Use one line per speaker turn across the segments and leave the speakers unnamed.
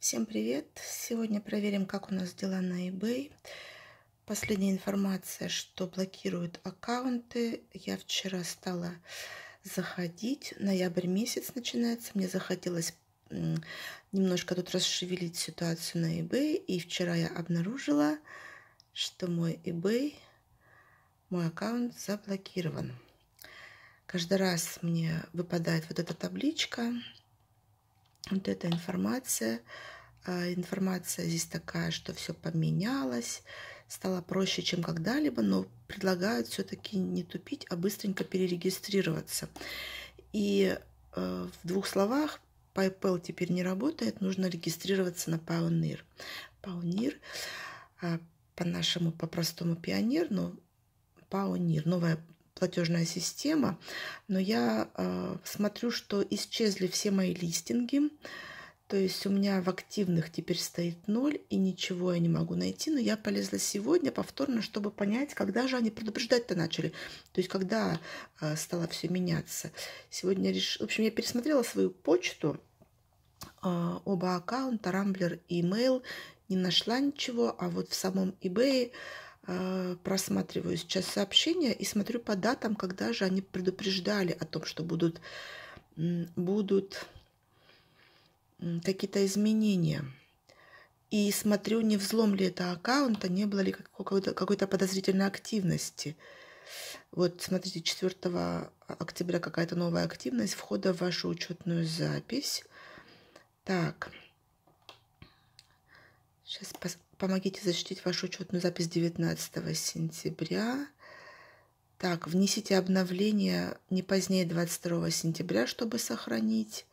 Всем привет! Сегодня проверим, как у нас дела на eBay. Последняя информация, что блокируют аккаунты. Я вчера стала заходить. Ноябрь месяц начинается. Мне захотелось немножко тут расшевелить ситуацию на eBay. И вчера я обнаружила, что мой eBay, мой аккаунт заблокирован. Каждый раз мне выпадает вот эта табличка – вот эта информация. А, информация здесь такая, что все поменялось, стало проще, чем когда-либо, но предлагают все-таки не тупить, а быстренько перерегистрироваться. И э, в двух словах, PayPal теперь не работает, нужно регистрироваться на Pioneer. Pioneer э, а, по-нашему, по-простому пионер, но Pioneer новая платежная система, но я э, смотрю, что исчезли все мои листинги. То есть у меня в активных теперь стоит ноль, и ничего я не могу найти. Но я полезла сегодня повторно, чтобы понять, когда же они предупреждать-то начали. То есть когда э, стало все меняться. Сегодня я решила... В общем, я пересмотрела свою почту, э, оба аккаунта, Рамблер и Mail. Не нашла ничего, а вот в самом eBay а, просматриваю сейчас сообщения и смотрю по датам, когда же они предупреждали о том, что будут, будут какие-то изменения. И смотрю, не взлом ли это аккаунта, не было ли какой-то какой подозрительной активности. Вот, смотрите, 4 октября какая-то новая активность входа в вашу учетную запись. Так, сейчас посмотрим помогите защитить вашу учетную запись 19 сентября. Так, внесите обновление не позднее 22 сентября, чтобы сохранить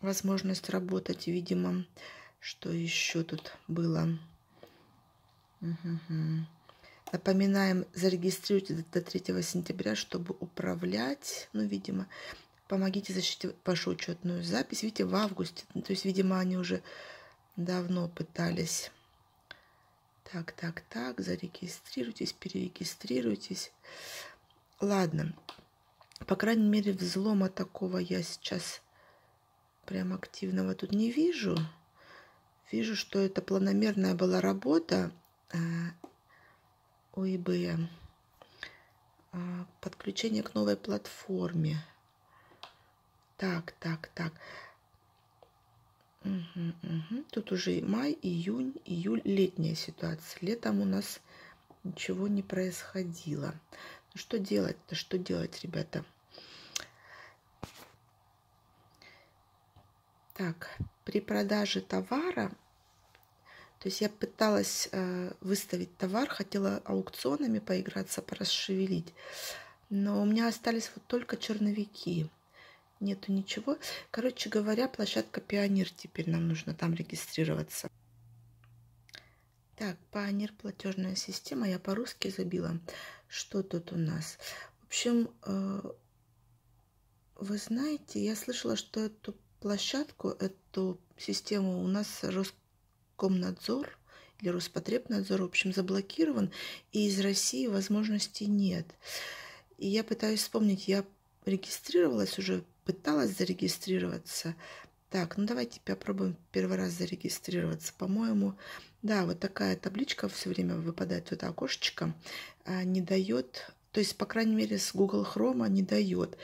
возможность работать, видимо. Что еще тут было? Угу. Напоминаем, зарегистрируйте до 3 сентября, чтобы управлять, ну, видимо, помогите защитить вашу учетную запись. Видите, в августе, то есть, видимо, они уже давно пытались. Так, так, так, зарегистрируйтесь, перерегистрируйтесь. Ладно, по крайней мере, взлома такого я сейчас прям активного тут не вижу. Вижу, что это планомерная была работа у э, eBay. А, подключение к новой платформе. Так, так, так. Тут уже май, июнь, июль, летняя ситуация. Летом у нас ничего не происходило. Ну, что делать-то? Что делать, ребята? Так, при продаже товара, то есть я пыталась э, выставить товар, хотела аукционами поиграться, порасшевелить, но у меня остались вот только черновики нету ничего. Короче говоря, площадка Пионер теперь нам нужно там регистрироваться. Так, Пионер платежная система. Я по-русски забила. Что тут у нас? В общем, э, вы знаете, я слышала, что эту площадку, эту систему у нас Роскомнадзор или Роспотребнадзор, в общем, заблокирован, и из России возможностей нет. И я пытаюсь вспомнить, я регистрировалась уже пыталась зарегистрироваться. Так, ну давайте попробуем первый раз зарегистрироваться. По-моему, да, вот такая табличка все время выпадает в это окошечко, а, не дает, то есть, по крайней мере, с Google Chrome не дает.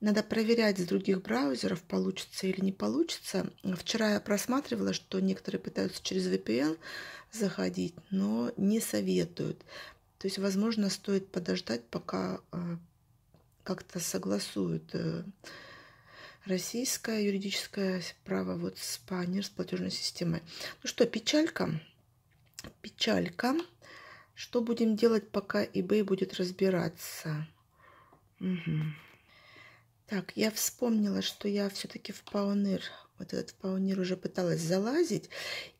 Надо проверять с других браузеров, получится или не получится. Вчера я просматривала, что некоторые пытаются через VPN заходить, но не советуют. То есть, возможно, стоит подождать, пока э, как-то согласуют э, российское юридическое право, вот спанер с платежной системой. Ну что, печалька, печалька. Что будем делать, пока eBay будет разбираться? Угу. Так, я вспомнила, что я все-таки в Паунир, вот этот Паунир уже пыталась залазить,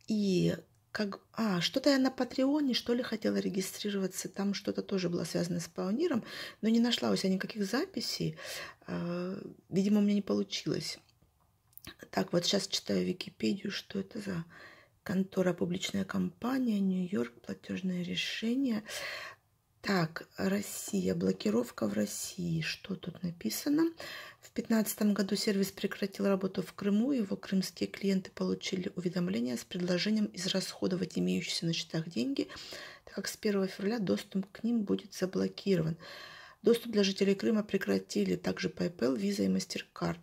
и как... А, что-то я на Патреоне, что ли, хотела регистрироваться. Там что-то тоже было связано с Пауниром, но не нашла у себя никаких записей. А, видимо, у меня не получилось. Так, вот сейчас читаю Википедию, что это за контора, публичная компания, Нью-Йорк, платежное решение. Так, Россия, блокировка в России. Что тут написано? В 2015 году сервис прекратил работу в Крыму, его крымские клиенты получили уведомление с предложением израсходовать имеющиеся на счетах деньги, так как с 1 февраля доступ к ним будет заблокирован. Доступ для жителей Крыма прекратили также PayPal, Visa и MasterCard.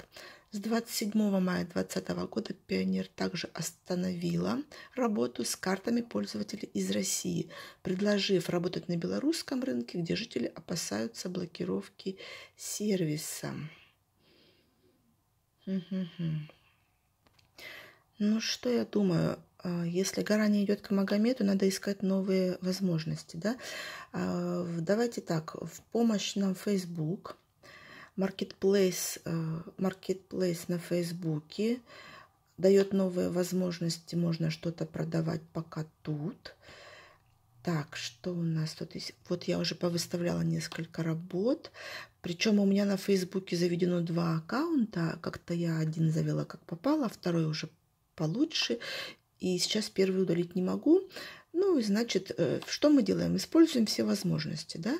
С 27 мая 2020 года Пионер также остановила работу с картами пользователей из России, предложив работать на белорусском рынке, где жители опасаются блокировки сервиса. Ну что я думаю, а, если гора не идет к Магомету, надо искать новые возможности, да? А, давайте так, в помощь нам Facebook, Marketplace, marketplace на Фейсбуке дает новые возможности, можно что-то продавать пока тут – так, что у нас тут есть? Вот я уже повыставляла несколько работ. Причем у меня на Фейсбуке заведено два аккаунта. Как-то я один завела как попало, а второй уже получше. И сейчас первый удалить не могу. Ну, и значит, э, что мы делаем? Используем все возможности, да?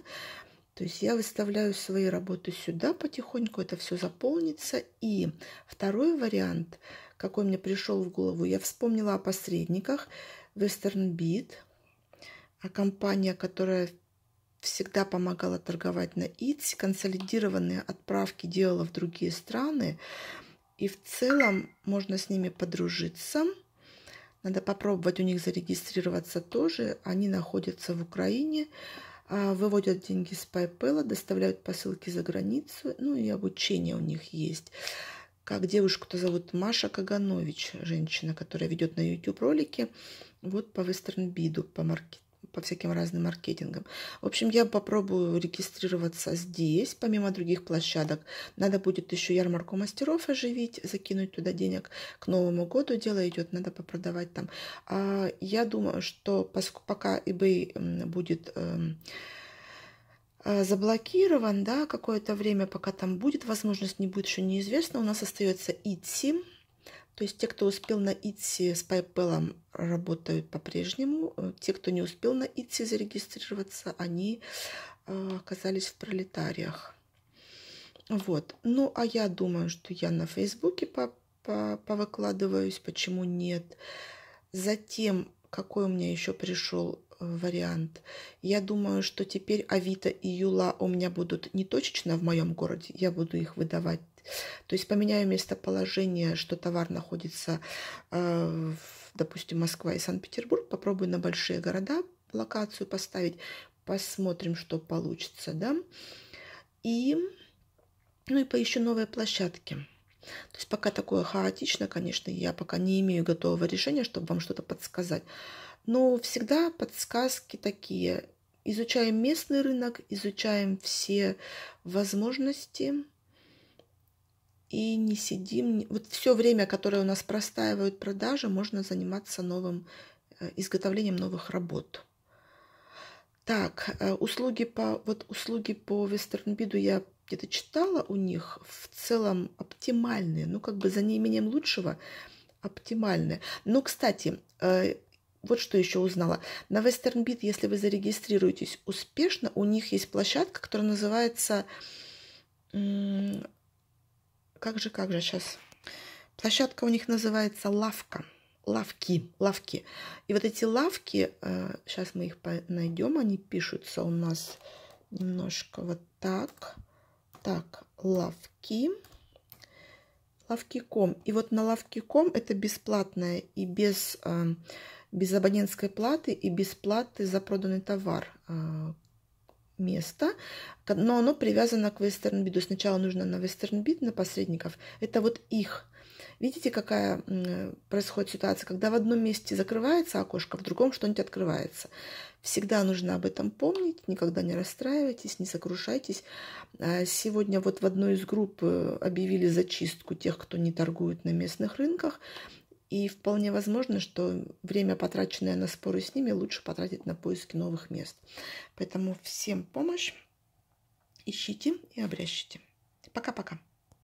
То есть я выставляю свои работы сюда потихоньку, это все заполнится. И второй вариант, какой мне пришел в голову, я вспомнила о посредниках Western Beat – а компания, которая всегда помогала торговать на иц, консолидированные отправки делала в другие страны, и в целом можно с ними подружиться. Надо попробовать у них зарегистрироваться тоже. Они находятся в Украине, а, выводят деньги с PayPal, доставляют посылки за границу, ну и обучение у них есть. Как девушку-то зовут Маша Каганович, женщина, которая ведет на YouTube ролики вот по вестернбиду, по маркетингу по всяким разным маркетингам. В общем, я попробую регистрироваться здесь, помимо других площадок. Надо будет еще ярмарку мастеров оживить, закинуть туда денег к Новому году. Дело идет, надо попродавать там. А я думаю, что пока eBay будет эм, э, заблокирован, да, какое-то время, пока там будет возможность, не будет еще неизвестно. У нас остается идти то есть те, кто успел на ИТСИ с PayPal работают по-прежнему. Э, те, кто не успел на ИТСИ зарегистрироваться, они э, оказались в пролетариях. Вот. Ну, а я думаю, что я на Фейсбуке по -по повыкладываюсь, почему нет. Затем, какой у меня еще пришел Э, вариант. Я думаю, что теперь Авито и Юла у меня будут не точечно в моем городе, я буду их выдавать. То есть поменяю местоположение, что товар находится, э, в, допустим, Москва и Санкт-Петербург, попробую на большие города локацию поставить, посмотрим, что получится, да. И, ну и поищу новые площадки. То есть пока такое хаотично, конечно, я пока не имею готового решения, чтобы вам что-то подсказать. Но всегда подсказки такие. Изучаем местный рынок, изучаем все возможности и не сидим. Вот все время, которое у нас простаивают продажи, можно заниматься новым э, изготовлением новых работ. Так, э, услуги по, вот услуги по биду я где-то читала у них, в целом оптимальные, ну как бы за неимением лучшего оптимальные. Но, кстати, э, вот что еще узнала. На Western Beat, если вы зарегистрируетесь успешно, у них есть площадка, которая называется... Как же, как же сейчас? Площадка у них называется «Лавка». Лавки, лавки. И вот эти лавки, сейчас э, мы их найдем, они пишутся у нас немножко вот так. Так, лавки лавки.ком. И вот на лавки.ком это бесплатная и без э, без абонентской платы и без платы за проданный товар а, место, но оно привязано к WesternBit. Сначала нужно на WesternBit, на посредников. Это вот их. Видите, какая происходит ситуация, когда в одном месте закрывается окошко, в другом что-нибудь открывается. Всегда нужно об этом помнить, никогда не расстраивайтесь, не сокрушайтесь. А, сегодня вот в одной из групп э, объявили зачистку тех, кто не торгует на местных рынках. И вполне возможно, что время, потраченное на споры с ними, лучше потратить на поиски новых мест. Поэтому всем помощь. Ищите и обрящите. Пока-пока.